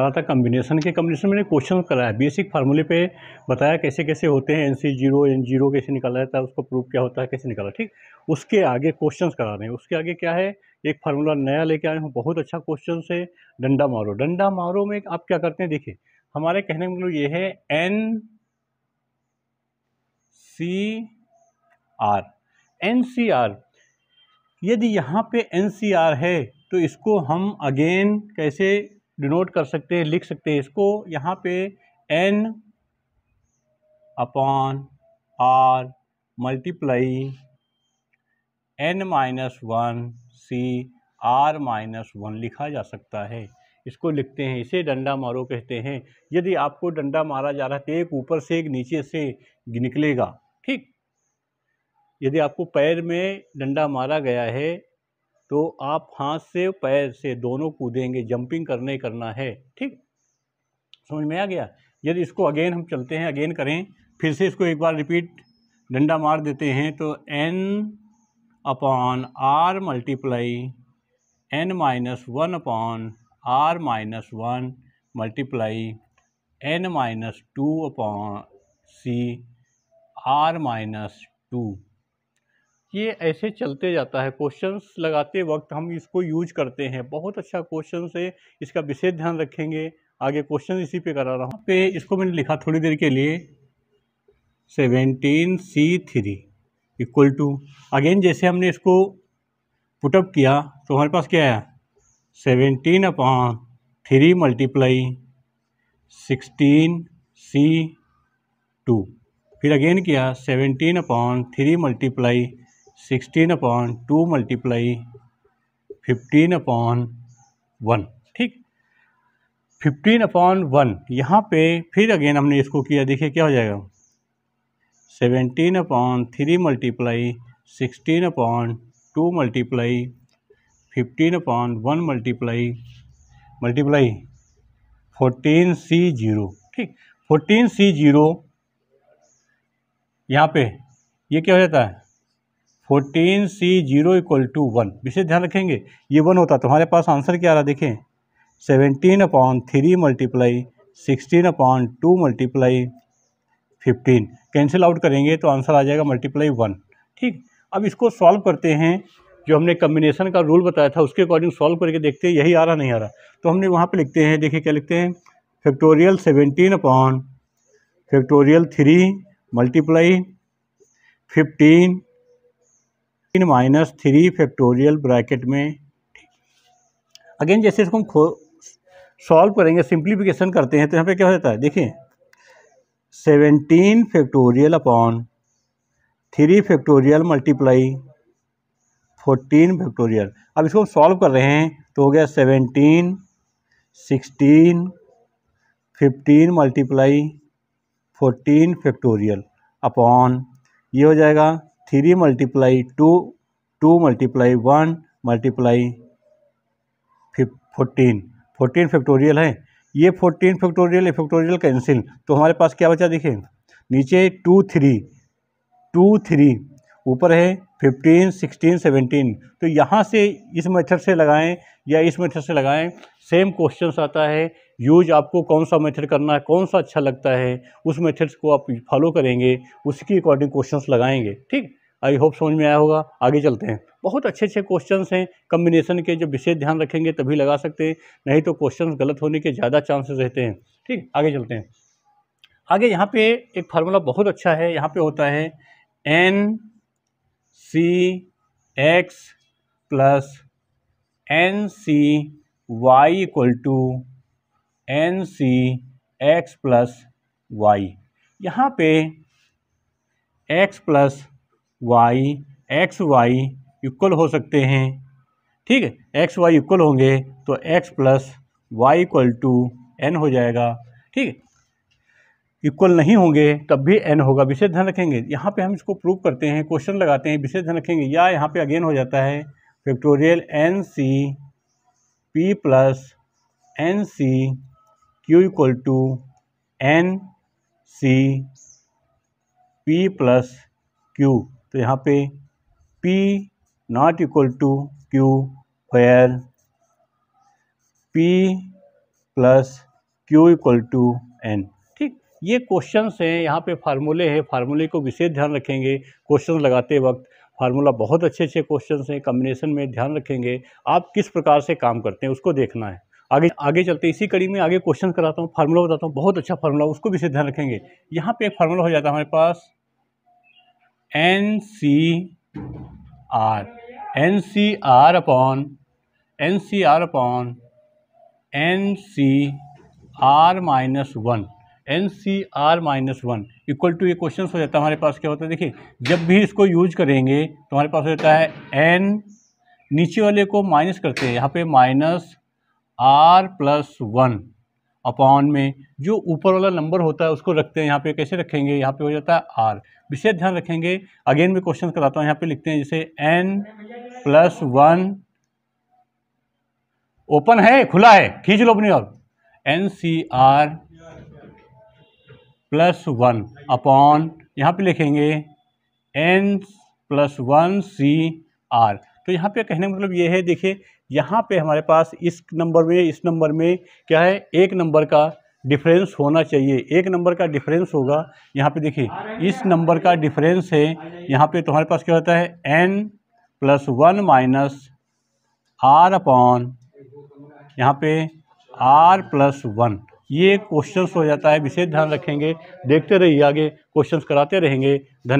रहा था कम्बिनेशन के कम्बिनेशन मैंने क्वेश्चन कराया बेसिक फार्मूले पे बताया कैसे कैसे होते हैं N C zero N zero कैसे निकाला जाता है उसको प्रूफ क्या होता है कैसे निकाला ठीक उसके आगे क्वेश्चंस करा रहे हैं उसके आगे क्या है एक फार्मूला नया लेके आए हूँ बहुत अच्छा क्वेश्चन है डंडा मारो डंडा मारो में आप क्या करते हैं देखिए हमारे कहने का मतलब ये है N C R N C R यदि यहाँ पे एन सी आर है तो इसको हम अगेन कैसे डिनोट कर सकते हैं लिख सकते हैं इसको यहाँ पे N upon R multiply N minus one C R minus one लिखा जा सकता है इसको लिखते हैं इसे डंडा मारो कहते हैं यदि आपको डंडा मारा जा रहा है तो एक ऊपर से एक नीचे से निकलेगा ठीक यदि आपको पैर में डंडा मारा गया है तो आप हाथ से पैर से दोनों कूदेंगे जंपिंग करने करना है ठीक समझ में आ गया यदि इसको अगेन हम चलते हैं अगेन करें फिर से इसको एक बार रिपीट डंडा मार देते हैं तो N upon R multiply N minus one upon R minus one multiply N minus two upon C R minus two ये ऐसे चलते जाता है क्वेश्चंस लगाते वक्त हम इसको यूज करते हैं बहुत अच्छा क्वेश्चन है इसका विशेष ध्यान रखेंगे आगे क्वेश्चन इसी पे करा रहा हूँ पे इसको मैंने लिखा थोड़ी देर के लिए seventeen C three equal to again जैसे हमने इसको पुटअप किया तो हमारे पास क्या है seventeen upon three multiply sixteen C two फिर अगेन किया seventeen upon three multiply sixteen upon two multiply fifteen upon one ठीक फिफ्टीन अपॉन वन यहाँ पे फिर अगेन हमने इसको किया देखिए क्या हो जाएगा seventeen upon three multiply sixteen upon two multiply fifteen upon one multiply multiply fourteen C zero ठीक फोर्टीन सी जीरो यहाँ पे ये क्या हो जाता है fourteen C zero equal to one विशेष ध्यान रखेंगे ये वन होता तो हमारे पास आंसर क्या आ रहा देखें seventeen upon three multiply sixteen upon two multiply fifteen cancel out करेंगे तो आंसर आ जाएगा मल्टीप्लाई वन ठीक अब इसको सॉल्व करते हैं जो हमने कम्बिनेशन का रूल बताया था उसके अकॉर्डिंग सॉल्व करके देखते हैं यही आ रहा नहीं आ रहा तो हमने वहाँ पर लिखते हैं देखिए क्या लिखते हैं factorial seventeen upon factorial three multiply fifteen in minus three factorial bracket में अगेन जैसे इसको हम खो सॉल्व करेंगे सिंप्लीफिकेशन करते हैं तो यहाँ पे क्या हो जाता है देखिए seventeen factorial upon three factorial multiply fourteen factorial अब इसको हम सॉल्व कर रहे हैं तो हो गया seventeen sixteen fifteen multiply fourteen factorial upon ये हो जाएगा three multiply two two multiply one multiply fourteen fourteen factorial है ये फोर्टीन फैक्टोरियल या फैक्टोरियल कैंसिल तो हमारे पास क्या बचा देखिए नीचे टू थ्री टू थ्री ऊपर है फिफ्टीन सिक्सटीन सेवनटीन तो यहाँ से इस मेथड से लगाएं या इस मेथड से लगाएं सेम क्वेश्चन आता है यूज आपको कौन सा मेथड करना है कौन सा अच्छा लगता है उस मेथड्स को आप फॉलो करेंगे उसके अकॉर्डिंग क्वेश्चंस लगाएंगे ठीक आई होप समझ में आया होगा आगे चलते हैं बहुत अच्छे अच्छे क्वेश्चन हैं कम्बिनेशन के जो विशेष ध्यान रखेंगे तभी लगा सकते हैं नहीं तो क्वेश्चन गलत होने के ज़्यादा चांसेस रहते हैं ठीक आगे चलते हैं आगे यहाँ पे एक फार्मूला बहुत अच्छा है यहाँ पे होता है N C X plus N C Y equal to N C X plus Y यहाँ पे X plus Y X Y equal हो सकते हैं ठीक है एक्स वाई इक्वल होंगे तो X plus Y equal to N हो जाएगा ठीक है इक्वल नहीं होंगे तब भी एन होगा विशेष ध्यान रखेंगे यहाँ पे हम इसको प्रूव करते हैं क्वेश्चन लगाते हैं विशेष ध्यान रखेंगे या यहाँ पे अगेन हो जाता है factorial N C P plus N C Q equal to N C P plus Q तो यहाँ पे P not equal to Q फेयर P plus Q equal to N ठीक ये क्वेश्चंस हैं यहाँ पे फार्मूले हैं फार्मूले को विशेष ध्यान रखेंगे क्वेश्चन लगाते वक्त फार्मूला बहुत अच्छे अच्छे क्वेश्चन हैं कम्बिनेशन में ध्यान रखेंगे आप किस प्रकार से काम करते हैं उसको देखना है आगे आगे चलते इसी कड़ी में आगे क्वेश्चन कराता हूँ फार्मूला बताता हूँ बहुत अच्छा फार्मूला उसको भी से ध्यान रखेंगे यहाँ पे एक फार्मूला हो जाता है हमारे पास N C R N C R upon N C R upon N C R minus one N C R minus one equal to ये क्वेश्चन हो जाता है हमारे पास क्या होता है देखिए जब भी इसको यूज करेंगे तो हमारे पास हो जाता है एन नीचे वाले को माइनस करते हैं यहाँ पे minus R plus one upon में जो ऊपर वाला नंबर होता है उसको रखते हैं यहाँ पे कैसे रखेंगे यहाँ पे हो जाता है आर विशेष ध्यान रखेंगे अगेन मैं क्वेश्चन कराता हूँ यहाँ पे लिखते हैं जैसे एन प्लस वन ओपन है खुला है खींच लो अपनी और N C R plus one upon यहाँ पे लिखेंगे N plus one C R तो यहाँ पे कहने का मतलब ये है देखिए यहाँ पे हमारे पास इस नंबर में इस नंबर में क्या है एक नंबर का डिफरेंस होना चाहिए एक नंबर का डिफरेंस होगा यहाँ पे देखिए इस नंबर का डिफरेंस है यहाँ पे तुम्हारे पास क्या होता है N plus one minus R upon यहाँ पे आर प्लस वन ये क्वेश्चंस हो जाता है विशेष ध्यान रखेंगे देखते रहिए आगे क्वेश्चंस कराते रहेंगे धन्यवाद